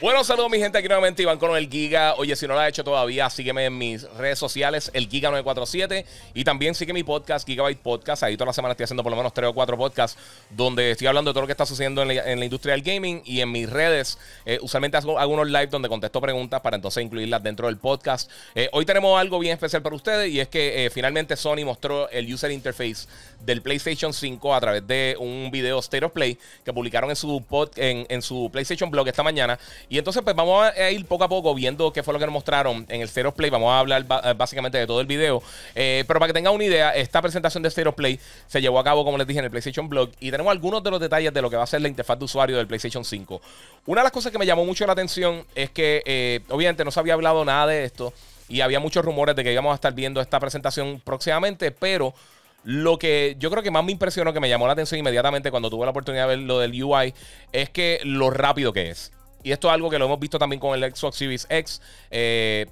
Bueno, saludos mi gente, aquí nuevamente Iván con el Giga. Oye, si no lo has hecho todavía, sígueme en mis redes sociales, el Giga947. Y también sigue mi podcast, Gigabyte Podcast. Ahí toda la semana estoy haciendo por lo menos tres o cuatro podcasts donde estoy hablando de todo lo que está sucediendo en la, industria del gaming. Y en mis redes, eh, usualmente hago, algunos unos live donde contesto preguntas para entonces incluirlas dentro del podcast. Eh, hoy tenemos algo bien especial para ustedes y es que eh, finalmente Sony mostró el user interface del PlayStation 5 a través de un video State of Play que publicaron su, en su PlayStation blog esta mañana. Y entonces, pues vamos a ir poco a poco viendo qué fue lo que nos mostraron en el Zero Play. Vamos a hablar eh, básicamente de todo el video. Eh, pero para que tengan una idea, esta presentación de Zero Play se llevó a cabo, como les dije, en el PlayStation Blog. Y tenemos algunos de los detalles de lo que va a ser la interfaz de usuario del PlayStation 5. Una de las cosas que me llamó mucho la atención es que, eh, obviamente, no se había hablado nada de esto. Y había muchos rumores de que íbamos a estar viendo esta presentación próximamente. Pero lo que yo creo que más me impresionó, que me llamó la atención inmediatamente cuando tuve la oportunidad de ver lo del UI, es que lo rápido que es y esto es algo que lo hemos visto también con el Xbox Series X, eh,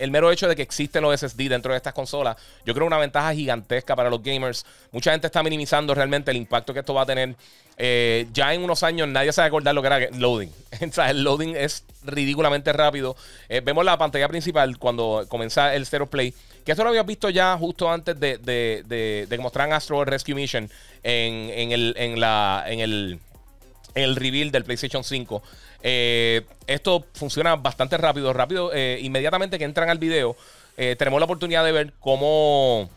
el, mero hecho de que existen los SSD dentro de estas consolas, yo creo una ventaja gigantesca para los gamers. Mucha gente está minimizando realmente el impacto que esto va a tener. Eh, ya en unos años nadie se va a acordar lo que era loading. el loading es ridículamente rápido. Eh, vemos la pantalla principal cuando comienza el Zero Play. Que esto lo habías visto ya justo antes de, de, que mostraran Astro Rescue Mission en la, en el el reveal del PlayStation 5. Eh, esto funciona bastante rápido, rápido, eh, inmediatamente que entran al video, eh, tenemos la oportunidad de ver cómo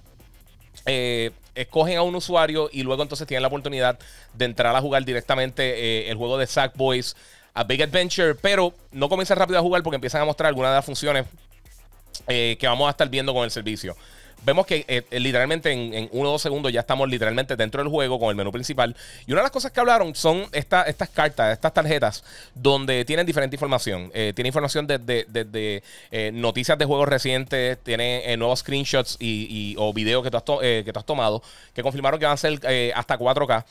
escogen a un usuario y luego entonces tienen la oportunidad de entrar a jugar directamente el juego de Boys a Big Adventure, pero no comienzan rápido a jugar porque empiezan a mostrar algunas de las funciones que vamos a estar viendo con el servicio vemos que eh, eh, literalmente en, uno o dos segundos ya estamos literalmente dentro del juego con el menú principal. Y una de las cosas que hablaron son estas cartas, estas tarjetas, donde tienen diferente información. Eh, tiene información desde de, noticias de juegos recientes, tiene nuevos screenshots y, o videos que, tú has que tú has tomado, que confirmaron que van a ser hasta 4K.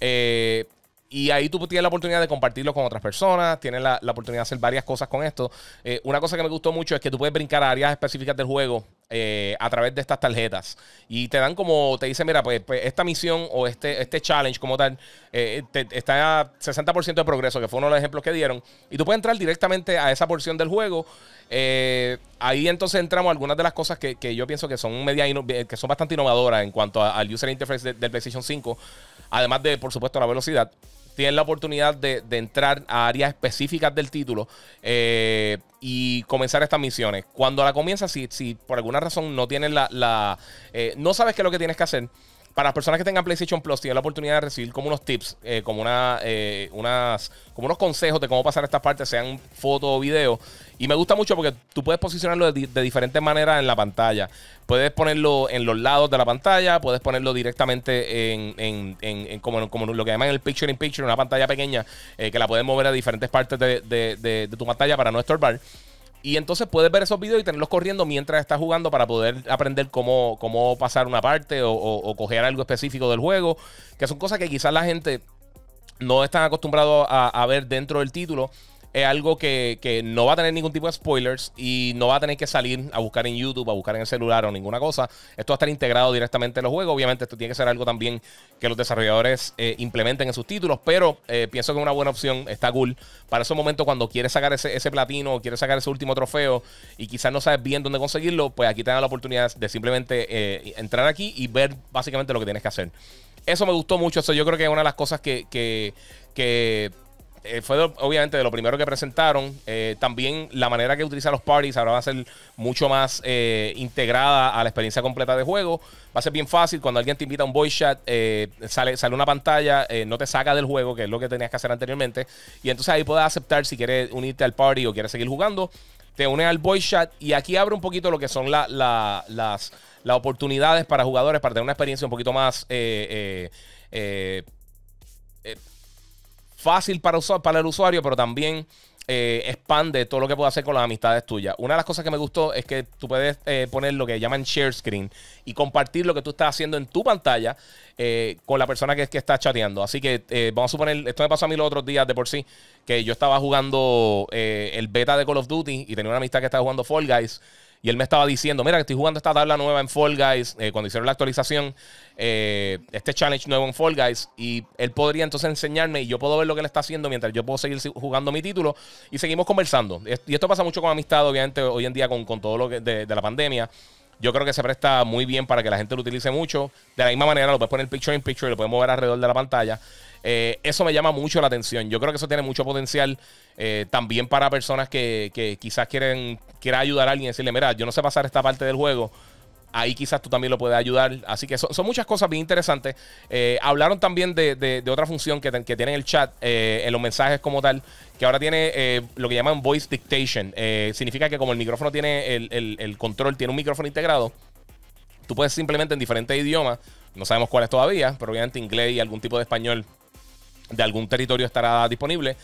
Eh, y ahí tú tienes la oportunidad de compartirlo con otras personas, tienes la, oportunidad de hacer varias cosas con esto. Eh, una cosa que me gustó mucho es que tú puedes brincar a áreas específicas del juego eh, a través de estas tarjetas. Y te dan como, te dicen, mira, pues, pues, esta misión o este, este challenge como tal eh, está a 60% de progreso, que fue uno de los ejemplos que dieron. Y tú puedes entrar directamente a esa porción del juego. ahí entonces entramos a algunas de las cosas que, yo pienso que son, media que son bastante innovadoras en cuanto al user interface del PlayStation 5. Además de, por supuesto, la velocidad. Tienes la oportunidad de, entrar a áreas específicas del título eh, y comenzar estas misiones. Cuando la comienzas, si, si por alguna razón no tienes la. Eh, no sabes qué es lo que tienes que hacer para las personas que tengan PlayStation Plus, tienen la oportunidad de recibir como unos tips, eh, como, una, eh, unas, como unos consejos de cómo pasar estas partes, sean foto o video. Y me gusta mucho porque tú puedes posicionarlo de, diferentes maneras en la pantalla. Puedes ponerlo en los lados de la pantalla, puedes ponerlo directamente en, como, lo que llaman el picture in picture, una pantalla pequeña eh, que la puedes mover a diferentes partes de tu pantalla para no estorbar. Y entonces puedes ver esos videos y tenerlos corriendo mientras estás jugando para poder aprender cómo, cómo pasar una parte o, coger algo específico del juego, que son cosas que quizás la gente no está acostumbrado a, ver dentro del título es algo que, no va a tener ningún tipo de spoilers y no va a tener que salir a buscar en YouTube, a buscar en el celular o ninguna cosa. Esto va a estar integrado directamente en los juegos. Obviamente, esto tiene que ser algo también que los desarrolladores eh, implementen en sus títulos, pero eh, pienso que es una buena opción, está cool. Para esos momentos, cuando quieres sacar ese, platino o quieres sacar ese último trofeo y quizás no sabes bien dónde conseguirlo, pues aquí te dan la oportunidad de simplemente eh, entrar aquí y ver básicamente lo que tienes que hacer. Eso me gustó mucho. Eso yo creo que es una de las cosas que, que eh, fue obviamente de lo primero que presentaron. Eh, también la manera que utiliza los parties ahora va a ser mucho más eh, integrada a la experiencia completa de juego. Va a ser bien fácil. Cuando alguien te invita a un voice chat, sale, sale una pantalla, no te saca del juego, que es lo que tenías que hacer anteriormente. Y entonces ahí puedes aceptar si quieres unirte al party o quieres seguir jugando. Te unes al voice chat y aquí abre un poquito lo que son las, las, oportunidades para jugadores para tener una experiencia un poquito más fácil para, para el usuario, pero también eh, expande todo lo que puedes hacer con las amistades tuyas. Una de las cosas que me gustó es que tú puedes eh, poner lo que llaman share screen y compartir lo que tú estás haciendo en tu pantalla eh, con la persona que, que está chateando. Así que vamos a suponer, esto me pasó a mí los otros días de por sí, que yo estaba jugando el beta de Call of Duty y tenía una amistad que estaba jugando Fall Guys. Y él me estaba diciendo, mira, que estoy jugando esta tabla nueva en Fall Guys, eh, cuando hicieron la actualización, eh, este challenge nuevo en Fall Guys, y él podría entonces enseñarme y yo puedo ver lo que él está haciendo mientras yo puedo seguir jugando mi título y seguimos conversando. Y esto pasa mucho con amistad, obviamente, hoy en día con, todo lo que de, de la pandemia. Yo creo que se presta muy bien para que la gente lo utilice mucho. De la misma manera, lo puedes poner picture in picture, y lo puedes mover alrededor de la pantalla. Eh, eso me llama mucho la atención. Yo creo que eso tiene mucho potencial eh, también para personas que, quizás quieren, ayudar a alguien y decirle, mira, yo no sé pasar esta parte del juego, ahí quizás tú también lo puedes ayudar. Así que son, muchas cosas bien interesantes. Eh, hablaron también de, otra función que, tiene en el chat, eh, en los mensajes como tal, que ahora tiene eh, lo que llaman voice dictation. significa que como el micrófono tiene el, el, control, tiene un micrófono integrado, tú puedes simplemente en diferentes idiomas, no sabemos cuáles todavía, pero obviamente inglés y algún tipo de español de algún territorio estará disponible,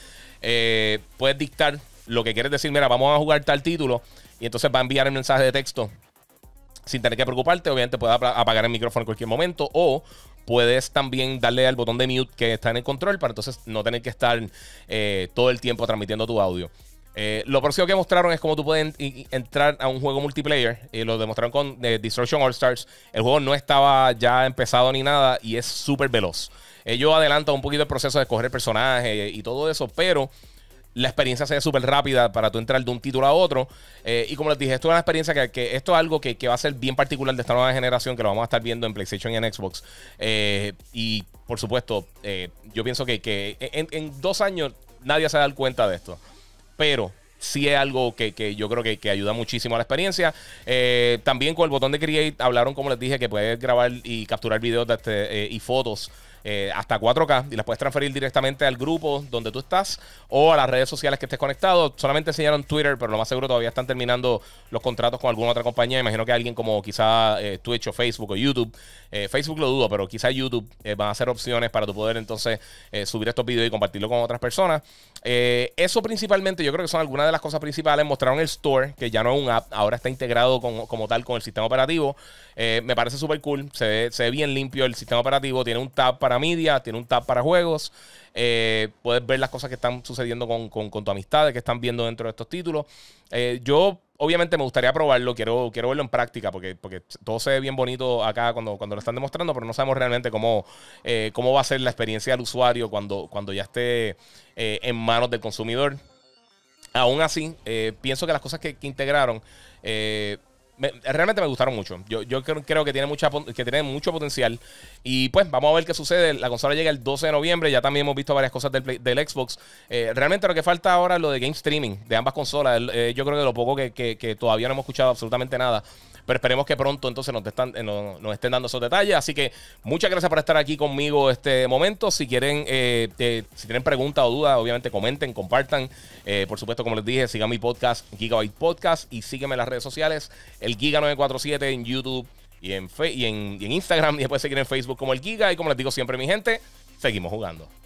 puedes dictar lo que quieres decir, mira, vamos a jugar tal título y entonces va a enviar el mensaje de texto sin tener que preocuparte. Obviamente puedes apagar el micrófono en cualquier momento o puedes también darle al botón de mute que está en el control para entonces no tener que estar eh, todo el tiempo transmitiendo tu audio. Eh, lo próximo que mostraron es cómo tú puedes entrar a un juego multiplayer. y eh, lo demostraron con Distortion All Stars. El juego no estaba ya empezado ni nada y es súper veloz. Ellos adelantan un poquito el proceso de escoger personajes personaje y todo eso, pero la experiencia sea súper rápida para tú entrar de un título a otro. Eh, y como les dije, esto es una experiencia que, que esto es algo que, va a ser bien particular de esta nueva generación, que lo vamos a estar viendo en PlayStation y en Xbox. Eh, y por supuesto, eh, yo pienso que, en, dos años nadie se va a dar cuenta de esto. Pero sí es algo que, yo creo que, ayuda muchísimo a la experiencia. también con el botón de Create hablaron, como les dije, que puedes grabar y capturar videos este, y fotos eh, hasta 4K y las puedes transferir directamente al grupo donde tú estás o a las redes sociales que estés conectado. Solamente enseñaron Twitter, pero lo más seguro todavía están terminando los contratos con alguna otra compañía. Imagino que alguien como quizá eh, Twitch o Facebook o YouTube, eh, Facebook lo dudo, pero quizá YouTube eh, van a hacer opciones para tu poder entonces subir estos videos y compartirlo con otras personas. eso principalmente, yo creo que son algunas de las cosas principales. Mostraron el store, que ya no es un app, ahora está integrado como tal con el sistema operativo. me parece súper cool, se ve, se ve bien limpio el sistema operativo, tiene un tab para media, tiene un tab para juegos. Eh, puedes ver las cosas que están sucediendo con, tu amistad, que están viendo dentro de estos títulos. Eh, yo, obviamente, me gustaría probarlo, quiero, quiero verlo en práctica, porque, porque todo se ve bien bonito acá cuando, cuando lo están demostrando, pero no sabemos realmente cómo, eh, cómo va a ser la experiencia del usuario cuando, cuando ya esté en manos del consumidor. Aún así, pienso que las cosas que, que integraron realmente me gustaron mucho. Yo, creo, que tiene mucha que tiene mucho potencial. Y pues vamos a ver qué sucede. La consola llega el 12 de noviembre. Ya también hemos visto varias cosas del, Xbox. Eh, realmente lo que falta ahora es lo de game streaming de ambas consolas. Eh, yo creo que lo poco que, que, todavía no hemos escuchado absolutamente nada. Pero esperemos que pronto entonces nos, están, eh, nos, estén dando esos detalles. Así que muchas gracias por estar aquí conmigo este momento. Si quieren, eh, eh, si tienen preguntas o dudas, obviamente comenten, compartan. por supuesto, como les dije, sigan mi podcast, Gigabyte Podcast, y sígueme en las redes sociales, el Giga947 en YouTube y en, y en Instagram. Y después seguir en Facebook como el Giga. Y como les digo siempre, mi gente, seguimos jugando.